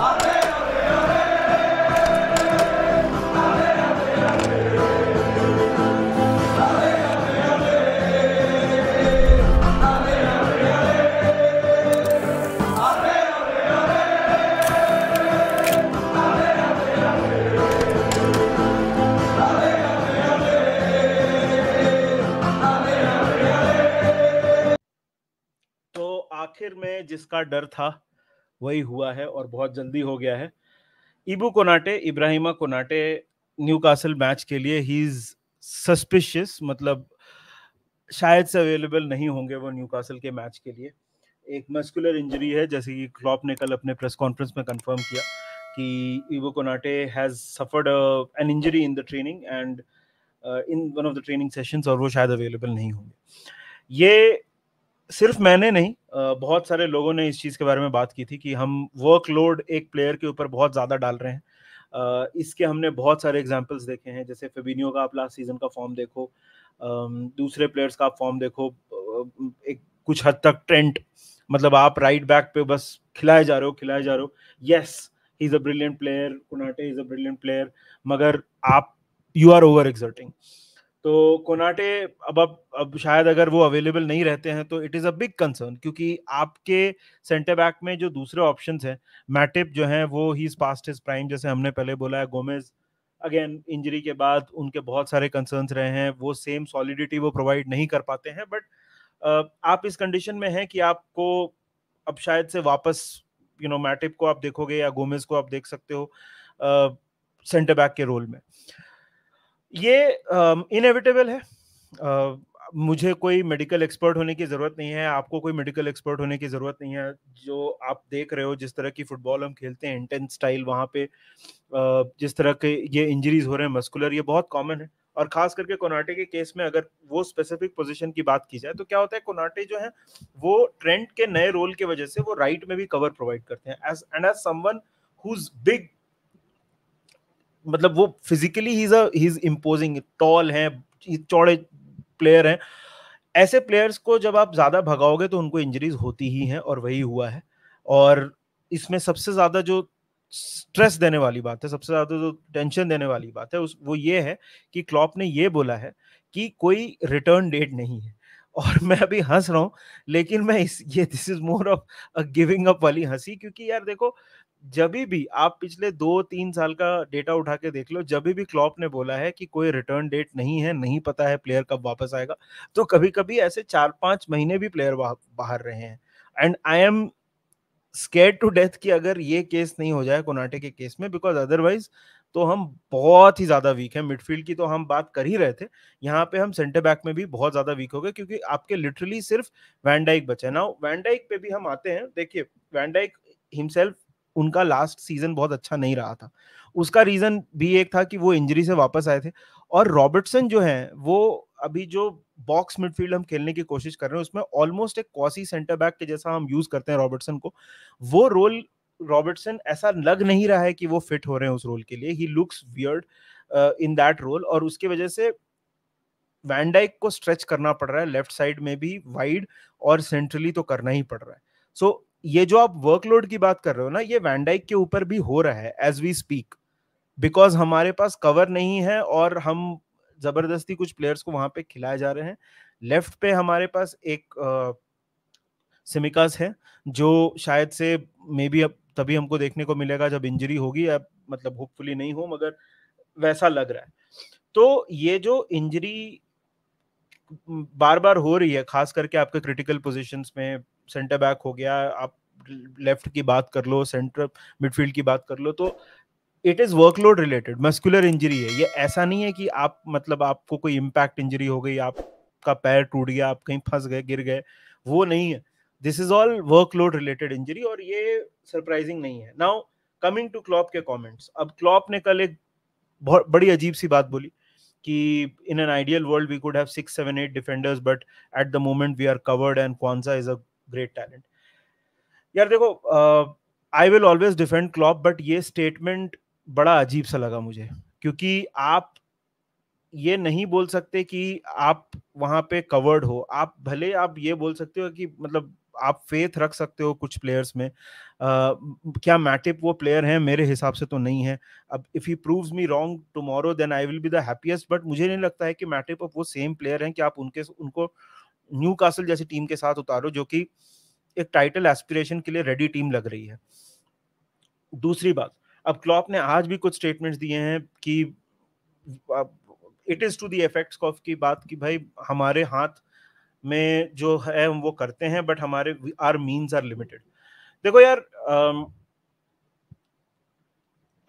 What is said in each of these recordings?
तो आखिर में जिसका डर था वही हुआ है और बहुत जल्दी हो गया है Ibou Konate Ibrahima Konate Newcastle match के लिए ही इज सस्पिशियस मतलब शायद से अवेलेबल नहीं होंगे वो न्यू कासल के मैच के लिए एक मस्कुलर इंजरी है जैसे कि क्लॉप ने कल अपने प्रेस कॉन्फ्रेंस में कंफर्म किया कि Ibou Konate has suffered an injury in the training and in one of the training sessions और वो शायद अवेलेबल नहीं होंगे ये सिर्फ मैंने नहीं बहुत सारे लोगों ने इस चीज़ के बारे में बात की थी कि हम वर्कलोड एक प्लेयर के ऊपर बहुत ज़्यादा डाल रहे हैं इसके हमने बहुत सारे एग्जाम्पल्स देखे हैं जैसे फेबिनियो का आप लास्ट सीजन का फॉर्म देखो दूसरे प्लेयर्स का आप फॉर्म देखो एक कुछ हद तक ट्रेंट मतलब आप राइट बैक पे बस खिलाए जा रहे हो खिलाए जा रहे हो yes he is a brilliant player Konate is a brilliant player मगर आप यू आर ओवर एग्जर्टिंग तो कोनाटे अब अब अब शायद अगर वो अवेलेबल नहीं रहते हैं तो it is a big concern क्योंकि आपके सेंटर बैक में जो दूसरे ऑप्शन हैं मैटिप जो हैं वो he is past is prime जैसे हमने पहले बोला है गोमेज अगेन इंजरी के बाद उनके बहुत सारे कंसर्न्स रहे हैं वो सेम सॉलिडिटी वो प्रोवाइड नहीं कर पाते हैं बट आप इस कंडीशन में हैं कि आपको अब शायद से वापस यू नो मैटिप को आप देखोगे या गोमेज को आप देख सकते हो सेंटर बैक के रोल में ये इनएविटेबल uh, है uh, मुझे कोई मेडिकल एक्सपर्ट होने की ज़रूरत नहीं है आपको कोई मेडिकल एक्सपर्ट होने की ज़रूरत नहीं है जो आप देख रहे हो जिस तरह की फुटबॉल हम खेलते हैं इंटेंस स्टाइल वहाँ पे जिस तरह के ये इंजरीज हो रहे हैं मस्कुलर ये बहुत कॉमन है और खास करके कोनाटे के केस में अगर वो स्पेसिफिक पोजिशन की बात की जाए तो क्या होता है कोनाटे जो है वो ट्रेंड के नए रोल की वजह से वो राइट में भी कवर प्रोवाइड करते हैं edge and edge someone who's big मतलब वो physically he is imposing tall हैं चौड़े प्लेयर हैं ऐसे प्लेयर्स को जब आप ज़्यादा भगाओगे तो उनको इंजरीज होती ही हैं और वही हुआ है और इसमें सबसे ज़्यादा जो स्ट्रेस देने वाली बात है सबसे ज़्यादा जो टेंशन देने वाली बात है उस वो ये है कि क्लॉप ने ये बोला है कि कोई रिटर्न डेट नहीं है और मैं अभी हंस रहा हूँ लेकिन मैं इस ये this is more of a giving up वाली हंसी क्योंकि यार देखो जब भी आप पिछले दो तीन साल का डेटा उठा के देख लो जब भी क्लॉप ने बोला है कि कोई रिटर्न डेट नहीं है नहीं पता है प्लेयर कब वापस आएगा तो कभी कभी ऐसे चार पांच महीने भी प्लेयर बाहर रहे हैं and I am scared to death कि अगर ये केस नहीं हो जाए कोनाटे के केस में बिकॉज अदरवाइज तो हम बहुत ही ज्यादा वीक है मिडफील्ड की तो हम बात कर ही रहे थे यहाँ पे हम सेंटर बैक में भी बहुत ज्यादा वीक हो गए क्योंकि आपके लिटरली सिर्फ वैंडाइक बचे ना वैंडाइक पे भी हम आते हैं देखिए वैंडाइक हिमसेल्फ उनका लास्ट सीजन बहुत अच्छा नहीं रहा था उसका रीजन भी एक था कि वो इंजरी से वापस आए थे और रॉबर्टसन जो है वो अभी जो बॉक्स मिडफील्ड हम खेलने की कोशिश कर रहे हैं उसमें ऑलमोस्ट एक कॉसी सेंटर बैक के जैसा हम यूज करते हैं रॉबर्टसन को वो रोल रॉबर्टसन ऐसा लग नहीं रहा है कि वो फिट हो रहे हैं उस रोल के लिए he looks weird in that role और उसकी वजह से वैंडाइक को स्ट्रेच करना पड़ रहा है लेफ्ट साइड में भी वाइड और सेंट्रली तो करना ही पड़ रहा है सो so, ये जो आप वर्कलोड की बात कर रहे हो ना ये वैंडाइक के ऊपर भी हो रहा है एज वी स्पीक बिकॉज हमारे पास कवर नहीं है और हम जबरदस्ती कुछ प्लेयर्स को वहां पे खिलाए जा रहे हैं लेफ्ट पे हमारे पास एक सिमिकास है जो शायद से मे बी अब तभी हमको देखने को मिलेगा जब इंजरी होगी अब मतलब होपफुली नहीं हो मगर वैसा लग रहा है तो ये जो इंजरी बार बार हो रही है खास करके आपके क्रिटिकल पोजिशन में सेंटर बैक हो गया आप लेफ्ट की बात कर लो सेंटर मिडफील्ड की बात कर लो तो it is workload related muscular injury है ये ऐसा नहीं है कि आप मतलब आपको कोई इम्पैक्ट इंजरी हो गई आपका पैर टूट गया आप कहीं फंस गए गिर गए वो नहीं है this is all workload related injury और ये सरप्राइजिंग नहीं है नाउ कमिंग टू क्लॉप के कॉमेंट्स अब क्लॉप ने कल एक बहुत बड़ी अजीब सी बात बोली कि in an ideal world we could have six seven eight defenders but at the moment we are covered and Quansah is a great talent यार देखो I will always defend Klopp but ये स्टेटमेंट बड़ा अजीब सा लगा मुझे क्योंकि आप ये नहीं बोल सकते कि आप वहां पे कवर्ड हो आप भले आप ये बोल सकते हो कि मतलब आप फेथ रख सकते हो कुछ प्लेयर्स में uh, क्या मैटिप वो प्लेयर हैं मेरे हिसाब से तो नहीं है अब if he proves me wrong tomorrow then I will be the happiest but मुझे नहीं लगता है कि मैटिप अब वो सेम प्लेयर हैं कि आप उनके उनको न्यू कासल जैसी टीम के साथ उतारो जो कि एक टाइटल एस्पिरेशन के लिए रेडी टीम लग रही है दूसरी बात अब क्लॉप ने आज भी कुछ स्टेटमेंट्स दिए हैं कि it is to the effects of की बात कि भाई हमारे हाथ में जो है वो करते हैं बट हमारे आर मीन्स आर लिमिटेड देखो यार आ,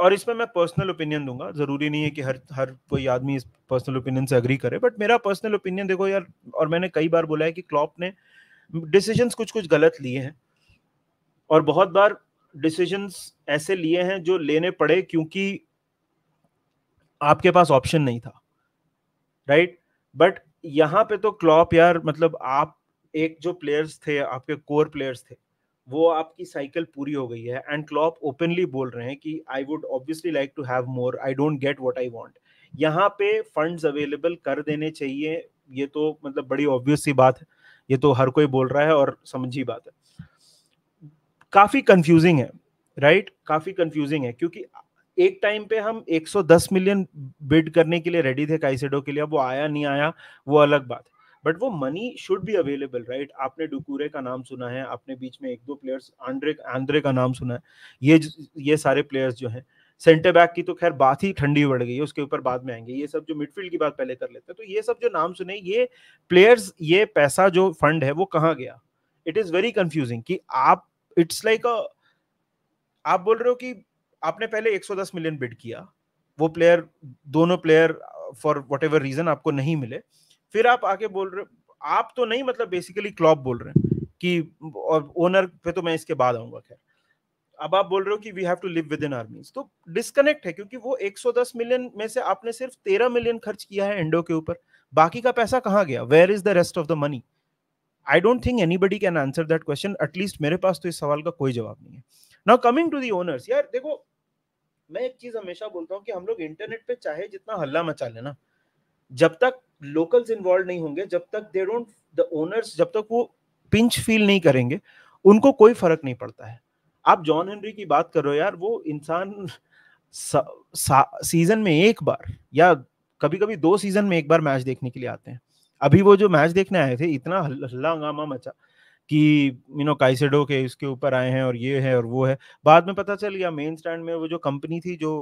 और इसमें मैं पर्सनल ओपिनियन दूंगा जरूरी नहीं है कि हर हर कोई आदमी इस पर्सनल ओपिनियन से अग्री करे बट मेरा पर्सनल ओपिनियन देखो यार और मैंने कई बार बोला है कि क्लॉप ने डिसीजन कुछ कुछ गलत लिए हैं और बहुत बार डिसीजन ऐसे लिए हैं जो लेने पड़े क्योंकि आपके पास ऑप्शन नहीं था राइट बट यहाँ पे तो क्लॉप यार मतलब आप एक जो प्लेयर्स थे आपके कोर प्लेयर्स थे वो आपकी साइकिल पूरी हो गई है एंड क्लॉप ओपनली बोल रहे हैं कि I would obviously like to have more I don't get what I want यहाँ पे फंड्स अवेलेबल कर देने चाहिए ये तो मतलब बड़ी ऑब्वियस सी बात है ये तो हर कोई बोल रहा है और समझी बात है काफी कंफ्यूजिंग है राइट right? काफी कंफ्यूजिंग है क्योंकि एक टाइम पे हम 110 मिलियन बिड करने के लिए रेडी थे काइसेडो के लिए अब वो आया नहीं आया वो अलग बात है बट वो money should be available right आपने डुकूरे का नाम सुना है आपने बीच में एक दो प्लेयर्स आंड्रे आंद्रे का नाम सुना है ये ये सारे प्लेयर्स जो हैं सेंटर बैक की तो खैर बात ही ठंडी बढ़ गई है उसके ऊपर बाद में आएंगे ये सब जो मिडफील्ड की बात पहले कर लेते हैं तो ये सब जो नाम सुने ये प्लेयर्स ये पैसा जो फंड है वो कहाँ गया इट इज़ वेरी कंफ्यूजिंग कि आप इट्स लाइक अ आप बोल रहे हो कि आपने पहले 110 मिलियन बिड किया वो प्लेयर दोनों प्लेयर फॉर वट रीजन आपको नहीं मिले फिर आप आके बोल रहे आप तो नहीं मतलब बेसिकली क्लॉप बोल रहे हैं कि और ओनर पे तो मैं इसके बाद आऊंगा खैर अब आप बोल रहे हो कि we have to live within armies तो डिस्कनेक्ट है क्योंकि वो 110 मिलियन में से आपने सिर्फ 13 मिलियन खर्च किया है एंडो के ऊपर बाकी का पैसा कहाँ गया where is the rest of the money I don't think any body can answer that question at least मेरे पास तो इस सवाल का कोई जवाब नहीं है now coming to the owners यार देखो मैं एक चीज हमेशा बोलता हूँ कि हम लोग इंटरनेट पे चाहे जितना हल्ला मचा लेना जब तक लोकल्स इन्वॉल्व नहीं होंगे जब तक दे डोंट द ओनर्स जब तक वो पिंच फील नहीं करेंगे उनको कोई फर्क नहीं पड़ता है आप जॉन हेनरी की बात हो यार वो इंसान सीजन में एक बार या कभी कभी दो सीजन में एक बार मैच देखने के लिए आते हैं अभी वो जो मैच देखने आए थे इतना हल्ला हंगामा मचा कि यू नो काइसेडो के इसके ऊपर आए हैं और ये है और वो है बाद में पता चल गया मेन स्टैंड में वो जो कंपनी थी जो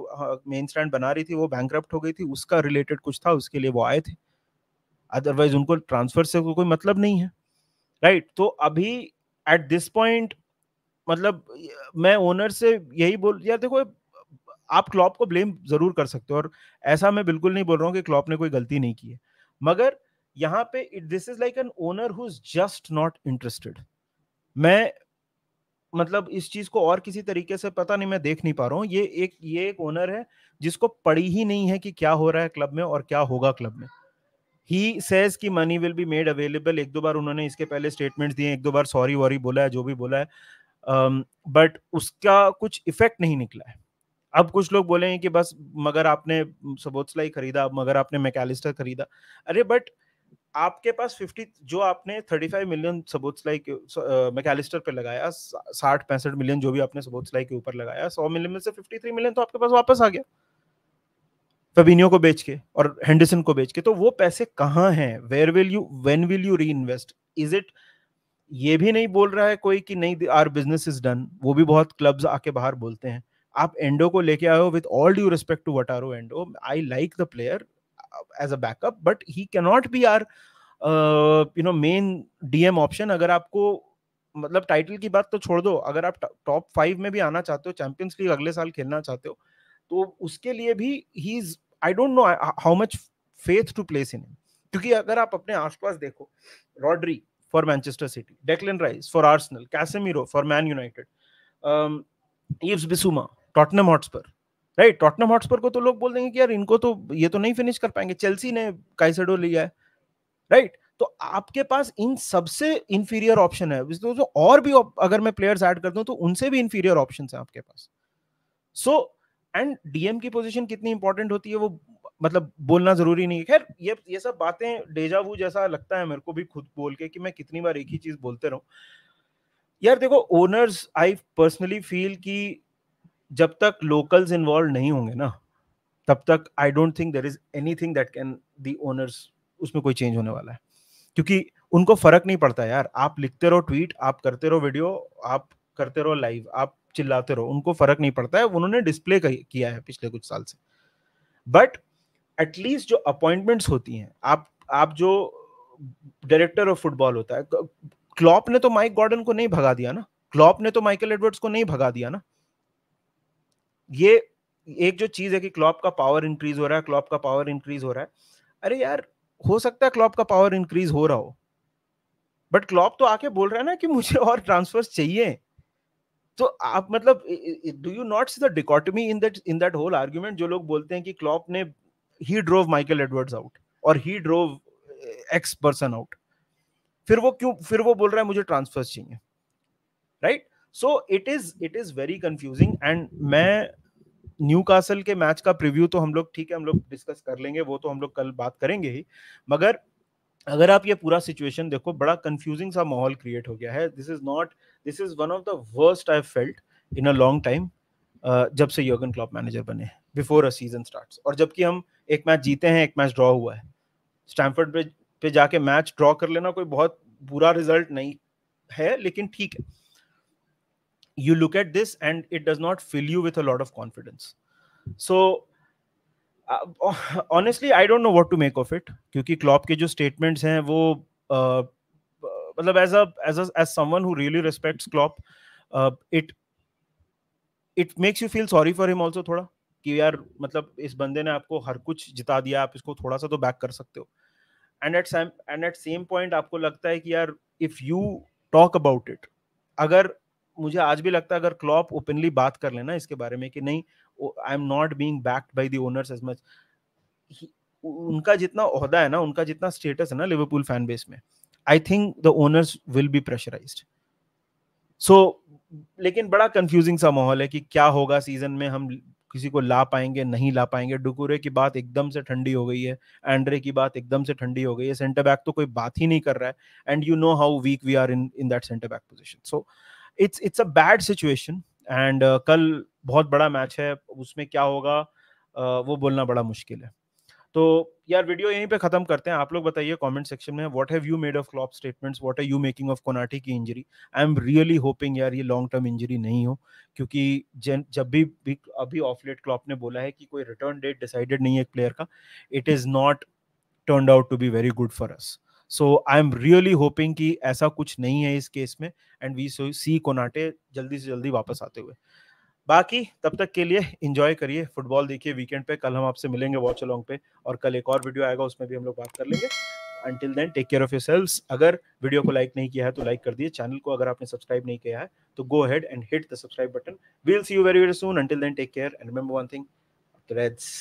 मेन हाँ, स्टैंड बना रही थी वो बैंक हो गई थी उसका रिलेटेड कुछ था उसके लिए वो आए थे अदरवाइज उनको ट्रांसफर से कोई मतलब नहीं है राइट right? तो अभी एट दिस पॉइंट मतलब मैं ओनर से यही बोल यार देखो आप क्लॉप को ब्लेम जरूर कर सकते हो और ऐसा मैं बिल्कुल नहीं बोल रहा हूँ कि क्लॉप ने कोई गलती नहीं की है मगर यहाँ पे it this is like an owner who is just not interested मैं मतलब इस चीज को और किसी तरीके से पता नहीं मैं देख नहीं पा रहा हूँ ये एक ये एक ओनर है जिसको पड़ी ही नहीं है कि क्या हो रहा है क्लब में और क्या होगा क्लब में ही सेज कि money will be made available एक दो बार उन्होंने इसके पहले स्टेटमेंट्स दिए एक दो बार सॉरी वॉरी बोला है जो भी बोला है बट um, उसका कुछ इफेक्ट नहीं निकला है अब कुछ लोग बोले हैं कि बस मगर आपने सबोत्सला ही खरीदा मगर आपने मैकेलिस्टर खरीदा अरे बट आपके पास 50 जो आपने 35 मिलियन सबोत्सलाई के मैकेलिस्टर पे लगाया 60 पैंसठ मिलियन जो भी आपने सबोत्सलाई के ऊपर लगाया 100 मिलियन में से 53 मिलियन तो आपके पास वापस आ गया फेबिनियो को बेच के और हेंडरसन को बेच के तो वो पैसे कहाँ हैं where will you when will you reinvest is it ये भी नहीं बोल रहा है कोई कि नहीं आर बिजनेस इज डन वो भी बहुत क्लब्स आके बाहर बोलते हैं आप एंडो को लेके आए हो with all due respect to Wataru Endo I like the player as a backup but he cannot be our you know main DM option अगर आपको मतलब टाइटल की बात तो छोड़ दो अगर आप टॉप फाइव में भी आना चाहते हो चैंपियंस लीग अगले साल खेलना चाहते हो तो उसके लिए भी he is I don't know how much faith to place in क्योंकि अगर आप अपने आसपास देखो Rodri for Manchester City Declan Rice for Arsenal Casemiro for Man United Yves Bissouma Tottenham Hotspur right Tottenham Hotspur को तो लोग बोल देंगे कि यार इनको तो ये तो नहीं फिनिश कर पाएंगे चेल्सी ने काइसेडो लिया है राइट right? तो आपके पास इन सबसे इंफीरियर ऑप्शन है तो और भी अगर मैं प्लेयर्स ऐड कर दूं तो उनसे भी इंफीरियर ऑप्शन है आपके पास सो so, एंड डीएम की पोजीशन कितनी इंपॉर्टेंट होती है वो मतलब बोलना जरूरी नहीं है खैर ये ये सब बातें वो जैसा लगता है मेरे को भी खुद बोल के कि मैं कितनी बार एक ही चीज बोलते रहूं यार देखो ओनर्स आई पर्सनली फील कि जब तक लोकल्स इन्वॉल्व नहीं होंगे ना तब तक I don't think there is anything that can the owners उसमें कोई चेंज होने वाला है क्योंकि उनको फर्क नहीं पड़ता यार आप लिखते रहो ट्वीट आप करते रहो वीडियो आप करते रहो लाइव आप चिल्लाते रहो उनको फर्क नहीं पड़ता है उन्होंने डिस्प्ले किया है पिछले कुछ साल से बट एटलीस्ट जो अपॉइंटमेंट्स होती हैं आप आप जो डायरेक्टर ऑफ फुटबॉल होता है क्लॉप ने तो माइक गॉर्डन को नहीं भगा दिया ना क्लॉप ने तो माइकल एडवर्ड्स को नहीं भगा दिया ना ये एक जो चीज है कि क्लॉप का पावर इंक्रीज हो रहा है क्लॉप का पावर इंक्रीज हो रहा है अरे यार हो सकता है क्लॉप का पावर इंक्रीज हो रहा हो बट क्लॉप तो आके बोल रहा है ना कि मुझे और ट्रांसफर्स चाहिए तो आप मतलब do you not see the dichotomy in that in that whole argument जो लोग बोलते हैं कि क्लॉप ने he drove Michael Edwards out और he drove x person out फिर वो क्यों फिर वो बोल रहा है मुझे ट्रांसफर्स चाहिए right so it is it is very confusing and मैं न्यू कासल के मैच का प्रिव्यू तो हम लोग ठीक है हम लोग डिस्कस कर लेंगे वो तो हम लोग कल बात करेंगे ही मगर अगर आप ये पूरा सिचुएशन देखो बड़ा कंफ्यूजिंग सा माहौल क्रिएट हो गया है this is not this is one of the worst I felt in a long time जब से योगन क्लॉप मैनेजर बने बिफोर अ सीजन स्टार्ट्स और जबकि हम एक मैच जीते हैं एक मैच ड्रॉ हुआ है स्टैम्फर्ड ब्रिज पे जाके मैच ड्रॉ कर लेना कोई बहुत बुरा रिजल्ट नहीं है लेकिन ठीक है you look at this and it does not fill you with a lot of confidence so honestly I don't know what to make of it क्योंकि क्लॉप के जो स्टेटमेंट्स हैं वो मतलब as a as as someone who really respects Klopp it it makes you feel sorry for him also थोड़ा कि यार मतलब इस बंदे ने आपको हर कुछ जिता दिया आप इसको थोड़ा सा तो बैक कर सकते हो and at and at same point आपको लगता है कि यार if you talk about it अगर मुझे आज भी लगता है अगर क्लॉप ओपनली बात कर लेना इसके बारे में कि नहीं I am not being backed by the owners as much उनका जितना ओहदा है ना उनका जितना स्टेटस है ना लिवरपूल फैन बेस में I think the owners will be pressurise so लेकिन बड़ा कंफ्यूजिंग सा माहौल है कि क्या होगा सीजन में हम किसी को ला पाएंगे नहीं ला पाएंगे डुकुरे की बात एकदम से ठंडी हो गई है एंड्रे की बात एकदम से ठंडी हो गई है सेंटर बैक तो कोई बात ही नहीं कर रहा है and you know how weak we are in in that centre back position so it's it's a bad situation and uh, कल बहुत बड़ा मैच है उसमें क्या होगा uh, वो बोलना बड़ा मुश्किल है तो यार वीडियो यहीं पे खत्म करते हैं आप लोग बताइए कमेंट सेक्शन में what have you made of Klopp statements what are you making of Konate की injury I am really hoping यार ये लॉन्ग टर्म इंजरी नहीं हो क्योंकि जब भी, भी अभी ऑफ लेट क्लॉप ने बोला है कि कोई रिटर्न डेट डिसाइडेड नहीं है एक प्लेयर का it is not turn out to be very good for us so I am really hoping कि ऐसा कुछ नहीं है इस केस में एंड वी सी कोनाटे जल्दी से जल्दी वापस आते हुए बाकी तब तक के लिए इंजॉय करिए फुटबॉल देखिए वीकेंड पे कल हम आपसे मिलेंगे वॉच अलॉन्ग पे और कल एक और वीडियो आएगा उसमें भी हम लोग बात कर लेंगे until then take care of your selves अगर वीडियो को लाइक नहीं किया है तो लाइक कर दिए चैनल को अगर आपने सब्सक्राइब नहीं किया है तो go head and hit the subscribe button we'll see you very very soon until then take care and remember one thing Reds